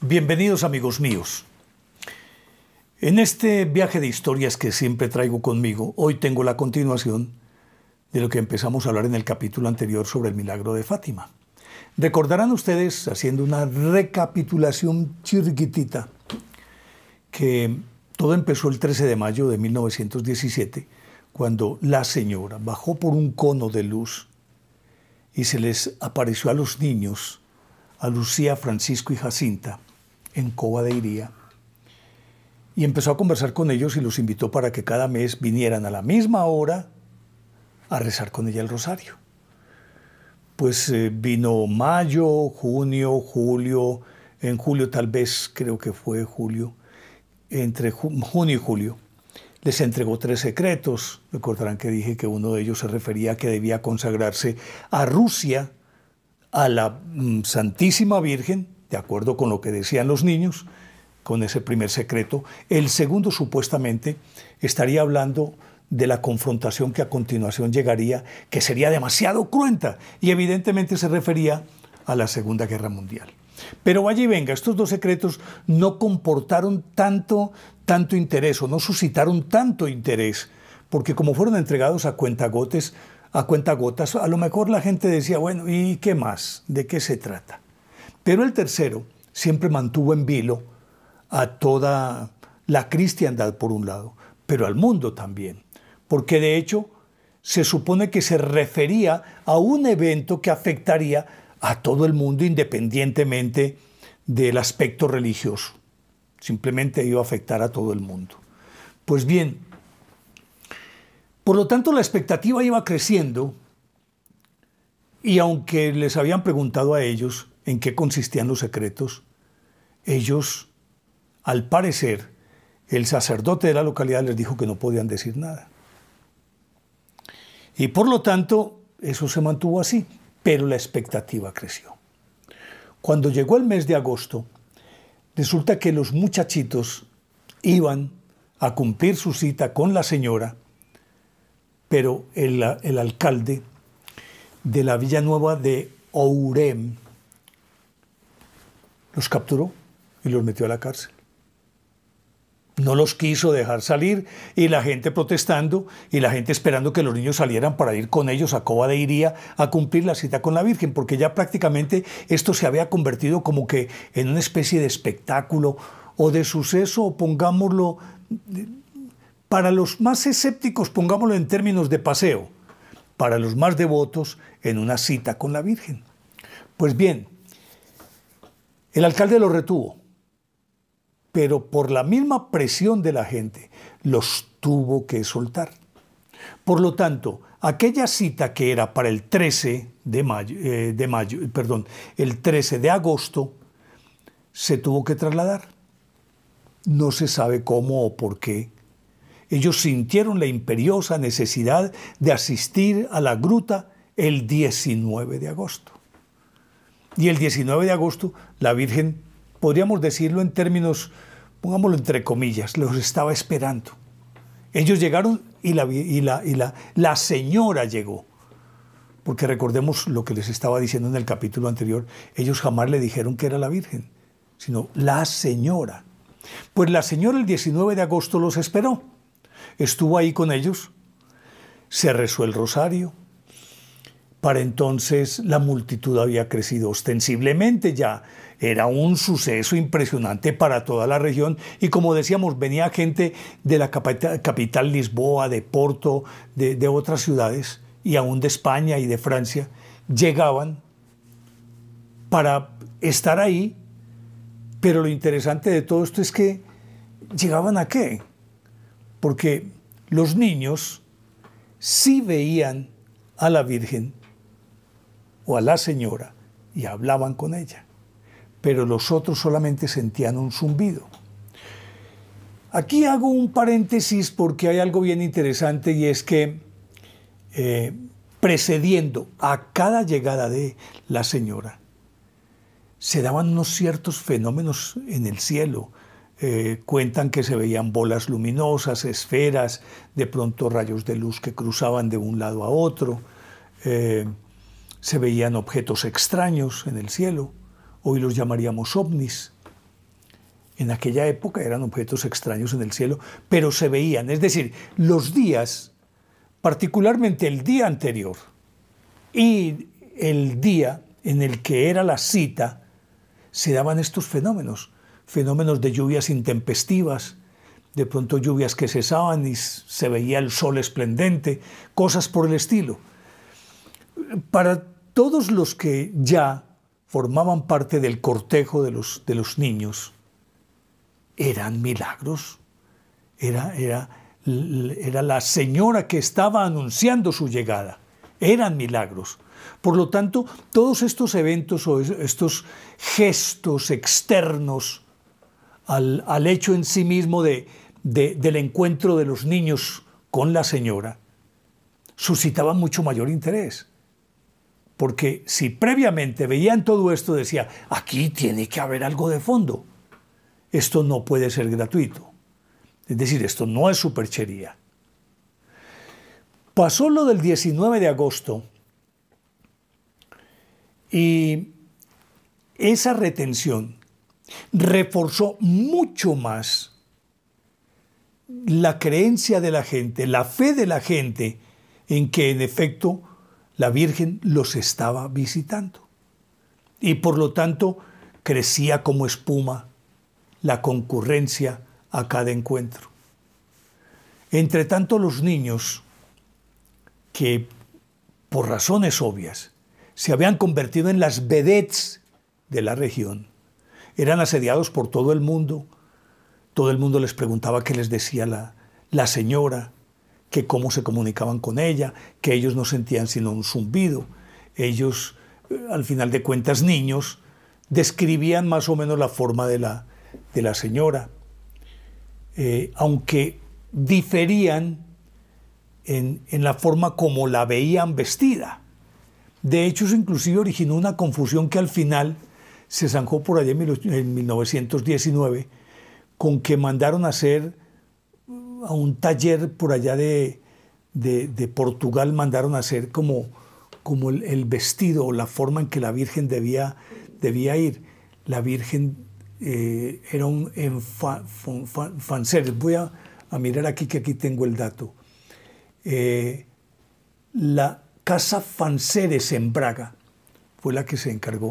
Bienvenidos amigos míos. En este viaje de historias que siempre traigo conmigo, hoy tengo la continuación de lo que empezamos a hablar en el capítulo anterior sobre el milagro de Fátima. Recordarán ustedes, haciendo una recapitulación chirguitita, que todo empezó el 13 de mayo de 1917, cuando la señora bajó por un cono de luz y se les apareció a los niños, a Lucía, Francisco y Jacinta, en Coba de Iría. Y empezó a conversar con ellos y los invitó para que cada mes vinieran a la misma hora a rezar con ella el rosario. Pues eh, vino mayo, junio, julio, en julio tal vez, creo que fue julio, entre junio y julio, les entregó tres secretos. Recordarán que dije que uno de ellos se refería a que debía consagrarse a Rusia, a la mm, Santísima Virgen, de acuerdo con lo que decían los niños, con ese primer secreto. El segundo supuestamente estaría hablando de la confrontación que a continuación llegaría, que sería demasiado cruenta y evidentemente se refería a la Segunda Guerra Mundial. Pero vaya y venga, estos dos secretos no comportaron tanto, tanto interés o no suscitaron tanto interés, porque como fueron entregados a cuentagotes, a cuentagotas, a lo mejor la gente decía, bueno, ¿y qué más? ¿De qué se trata? Pero el tercero siempre mantuvo en vilo a toda la cristiandad por un lado, pero al mundo también, porque de hecho se supone que se refería a un evento que afectaría a todo el mundo independientemente del aspecto religioso. Simplemente iba a afectar a todo el mundo. Pues bien, por lo tanto la expectativa iba creciendo y aunque les habían preguntado a ellos, en qué consistían los secretos, ellos, al parecer, el sacerdote de la localidad les dijo que no podían decir nada. Y por lo tanto, eso se mantuvo así, pero la expectativa creció. Cuando llegó el mes de agosto, resulta que los muchachitos iban a cumplir su cita con la señora, pero el, alcalde de la Villa Nueva de Ourem, los capturó y los metió a la cárcel. No los quiso dejar salir y la gente protestando y la gente esperando que los niños salieran para ir con ellos a Coba de Iría a cumplir la cita con la Virgen, porque ya prácticamente esto se había convertido como que en una especie de espectáculo o de suceso, o pongámoslo, para los más escépticos, pongámoslo en términos de paseo, para los más devotos, en una cita con la Virgen. Pues bien, el alcalde lo retuvo, pero por la misma presión de la gente los tuvo que soltar. Por lo tanto, aquella cita que era para el 13 de mayo, eh, de mayo perdón, el 13 de agosto, se tuvo que trasladar. No se sabe cómo o por qué. Ellos sintieron la imperiosa necesidad de asistir a la gruta el 19 de agosto. Y el 19 de agosto, la Virgen, podríamos decirlo en términos, pongámoslo entre comillas, los estaba esperando. Ellos llegaron y la, y la, y la, la señora llegó. Porque recordemos lo que les estaba diciendo en el capítulo anterior, ellos jamás le dijeron que era la Virgen, sino la señora. Pues la señora el 19 de agosto los esperó, estuvo ahí con ellos, se rezó el rosario, para entonces la multitud había crecido ostensiblemente ya. Era un suceso impresionante para toda la región y como decíamos, venía gente de la capital, Lisboa, de Porto, de, de otras ciudades y aún de España y de Francia. Llegaban para estar ahí, pero lo interesante de todo esto es que llegaban a qué? Porque los niños sí veían a la Virgen o a la señora y hablaban con ella, pero los otros solamente sentían un zumbido. Aquí hago un paréntesis porque hay algo bien interesante y es que eh, precediendo a cada llegada de la señora, se daban unos ciertos fenómenos en el cielo. Eh, cuentan que se veían bolas luminosas, esferas, de pronto rayos de luz que cruzaban de un lado a otro. Eh, se veían objetos extraños en el cielo, hoy los llamaríamos ovnis. En aquella época eran objetos extraños en el cielo, pero se veían, es decir, los días, particularmente el día anterior y el día en el que era la cita, se daban estos fenómenos, fenómenos de lluvias intempestivas, de pronto lluvias que cesaban y se veía el sol esplendente, cosas por el estilo para todos los que ya formaban parte del cortejo de los, niños, eran milagros. Era, la señora que estaba anunciando su llegada. Eran milagros. Por lo tanto, todos estos eventos o estos gestos externos al, hecho en sí mismo del encuentro de los niños con la señora suscitaban mucho mayor interés. Porque si previamente veían todo esto, decía, aquí tiene que haber algo de fondo. Esto no puede ser gratuito. Es decir, esto no es superchería. Pasó lo del 19 de agosto y esa retención reforzó mucho más la creencia de la gente, la fe de la gente en que en efecto la Virgen los estaba visitando. Y por lo tanto crecía como espuma la concurrencia a cada encuentro. Entre tanto los niños, que por razones obvias se habían convertido en las vedettes de la región, eran asediados por todo el mundo. Todo el mundo les preguntaba qué les decía la, la señora, que cómo se comunicaban con ella, que ellos no sentían sino un zumbido. Ellos, eh, al final de cuentas, niños, describían más o menos la forma de la, de la señora, eh, aunque diferían en, la forma como la veían vestida. De hecho, eso inclusive originó una confusión que al final se zanjó por allí en 1919, con que mandaron a hacer a un taller por allá de, Portugal mandaron a hacer como, como el, vestido o la forma en que la Virgen debía, debía ir. La Virgen eh, era un Fanceres. Voy a, mirar aquí que aquí tengo el dato. Eh, la casa Fanceres en Braga fue la que se encargó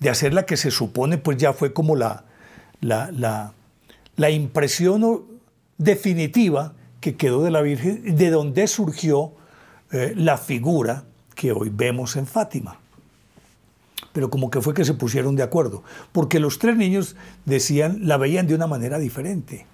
de hacer la que se supone pues ya fue como la, la, la, la impresión definitiva que quedó de la Virgen, de donde surgió eh, la figura que hoy vemos en Fátima. Pero como que fue que se pusieron de acuerdo, porque los tres niños decían, la veían de una manera diferente.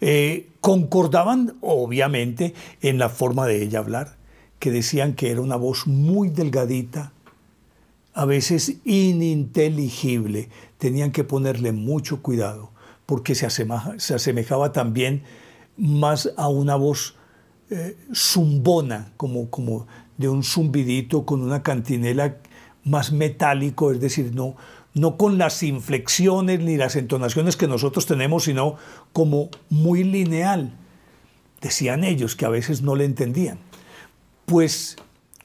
Eh, concordaban, obviamente, en la forma de ella hablar, que decían que era una voz muy delgadita, a veces ininteligible, tenían que ponerle mucho cuidado porque se, se asemejaba también más a una voz eh, zumbona, como, como de un zumbidito con una cantinela más metálico, es decir, no, no con las inflexiones ni las entonaciones que nosotros tenemos, sino como muy lineal. Decían ellos que a veces no le entendían. Pues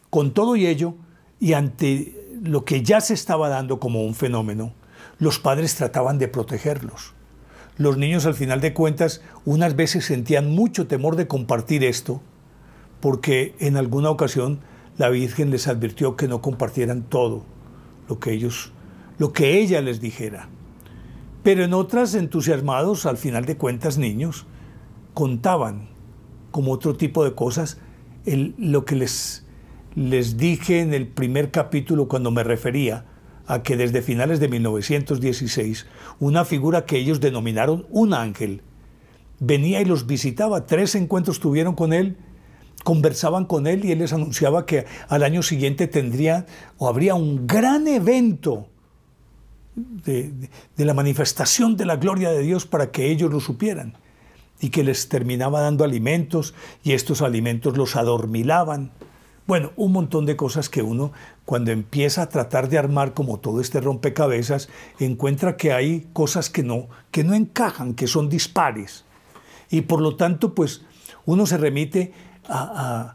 con todo y ello, y ante lo que ya se estaba dando como un fenómeno, los padres trataban de protegerlos los niños al final de cuentas unas veces sentían mucho temor de compartir esto, porque en alguna ocasión la Virgen les advirtió que no compartieran todo lo que ellos, lo que ella les dijera. Pero en otras, entusiasmados, al final de cuentas, niños, contaban como otro tipo de cosas lo que les, les dije en el primer capítulo cuando me refería a que desde finales de 1916 una figura que ellos denominaron un ángel venía y los visitaba. Tres encuentros tuvieron con él, conversaban con él y él les anunciaba que al año siguiente tendría o habría un gran evento de, la manifestación de la gloria de Dios para que ellos lo supieran y que les terminaba dando alimentos y estos alimentos los adormilaban. Bueno, un montón de cosas que uno cuando empieza a tratar de armar como todo este rompecabezas, encuentra que hay cosas que no, que no encajan, que son dispares. Y por lo tanto, pues uno se remite a,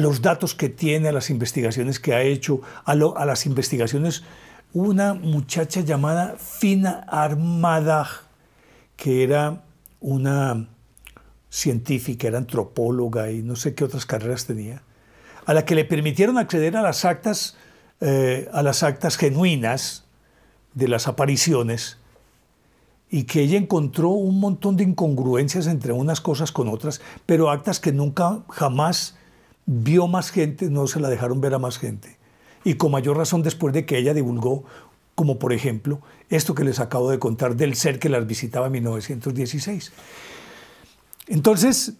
los datos que tiene, a las investigaciones que ha hecho, a, a las investigaciones. Una muchacha llamada Fina Armada, que era una científica, era antropóloga y no sé qué otras carreras tenía a la que le permitieron acceder a las actas, eh, a las actas genuinas de las apariciones y que ella encontró un montón de incongruencias entre unas cosas con otras, pero actas que nunca jamás vio más gente, no se la dejaron ver a más gente. Y con mayor razón después de que ella divulgó, como por ejemplo, esto que les acabo de contar del ser que las visitaba en 1916. Entonces,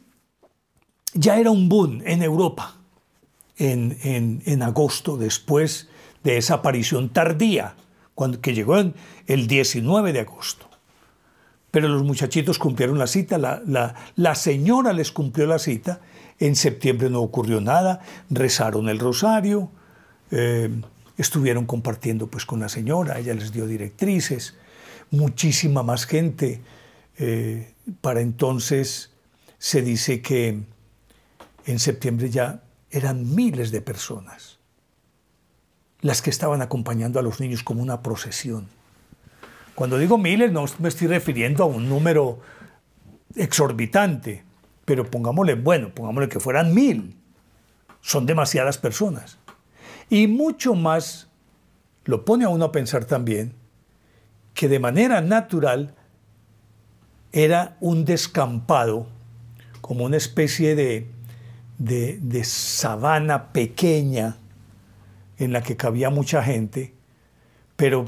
ya era un boom en Europa en, agosto, después de esa aparición tardía, cuando, que llegó el 19 de agosto. Pero los muchachitos cumplieron la cita, la, señora les cumplió la cita, en septiembre no ocurrió nada, rezaron el rosario, eh, estuvieron compartiendo pues con la señora, ella les dio directrices, muchísima más gente. Eh, para entonces se dice que en septiembre ya eran miles de personas las que estaban acompañando a los niños como una procesión. Cuando digo miles, no me estoy refiriendo a un número exorbitante, pero pongámosle, bueno, pongámosle que fueran mil. Son demasiadas personas. Y mucho más lo pone a uno a pensar también que de manera natural era un descampado, como una especie de de, sabana pequeña en la que cabía mucha gente, pero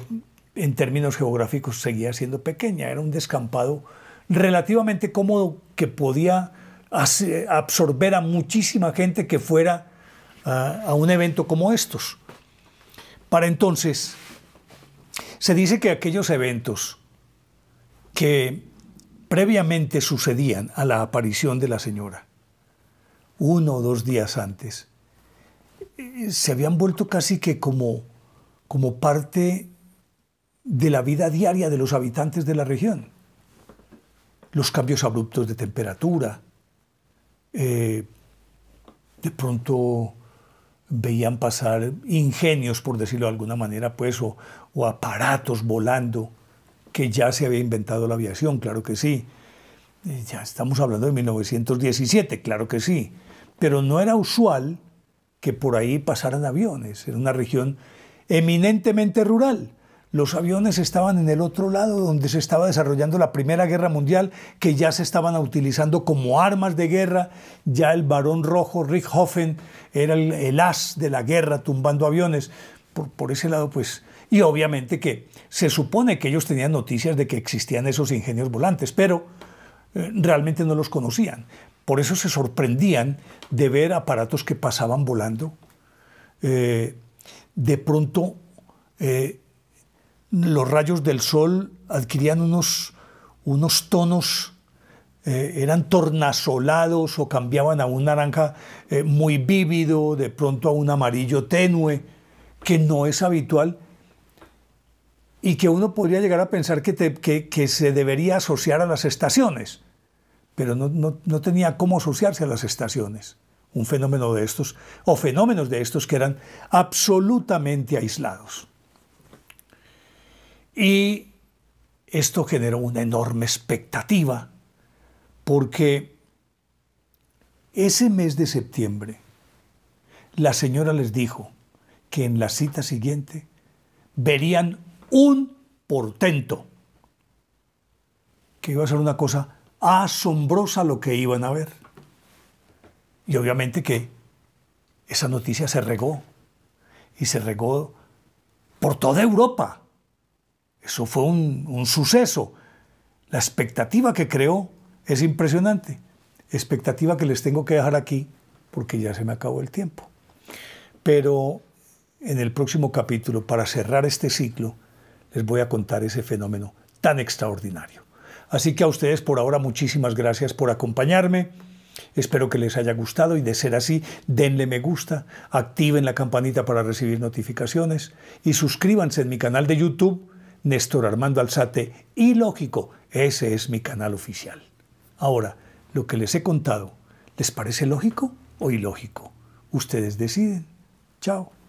en términos geográficos seguía siendo pequeña, era un descampado relativamente cómodo que podía absorber a muchísima gente que fuera a un evento como estos. Para entonces, se dice que aquellos eventos que previamente sucedían a la aparición de la señora uno o dos días antes, eh, se habían vuelto casi que como, como parte de la vida diaria de los habitantes de la región. Los cambios abruptos de temperatura, eh, de pronto veían pasar ingenios, por decirlo de alguna manera, pues, o, aparatos volando que ya se había inventado la aviación, claro que sí, ya estamos hablando de 1917, claro que sí, pero no era usual que por ahí pasaran aviones, era una región eminentemente rural. Los aviones estaban en el otro lado donde se estaba desarrollando la Primera Guerra Mundial, que ya se estaban utilizando como armas de guerra, ya el varón rojo Richthofen era el, as de la guerra tumbando aviones. Por, por, ese lado, pues, y obviamente que se supone que ellos tenían noticias de que existían esos ingenios volantes, pero eh, realmente no los conocían. Por eso se sorprendían de ver aparatos que pasaban volando. Eh, de pronto eh, los rayos del sol adquirían unos, unos tonos, eran tornasolados o cambiaban a un naranja muy vívido, de pronto a un amarillo tenue, que no es habitual y que uno podría llegar a pensar que, se debería asociar a las estaciones, pero no, no tenía cómo asociarse a las estaciones, un fenómeno de estos, o fenómenos de estos que eran absolutamente aislados. Y esto generó una enorme expectativa, porque ese mes de septiembre, la señora les dijo que en la cita siguiente verían un portento, que iba a ser una cosa asombrosa lo que iban a ver. Y obviamente que esa noticia se regó, y se regó por toda Europa. Eso fue un, suceso. La expectativa que creó es impresionante. Expectativa que les tengo que dejar aquí porque ya se me acabó el tiempo. Pero en el próximo capítulo, para cerrar este ciclo, les voy a contar ese fenómeno tan extraordinario. Así que a ustedes por ahora muchísimas gracias por acompañarme. Espero que les haya gustado y de ser así, denle me gusta, activen la campanita para recibir notificaciones y suscríbanse en mi canal de YouTube, Néstor Armando Alzate. Y lógico, ese es mi canal oficial. Ahora, lo que les he contado, ¿les parece lógico o ilógico? Ustedes deciden. Chao.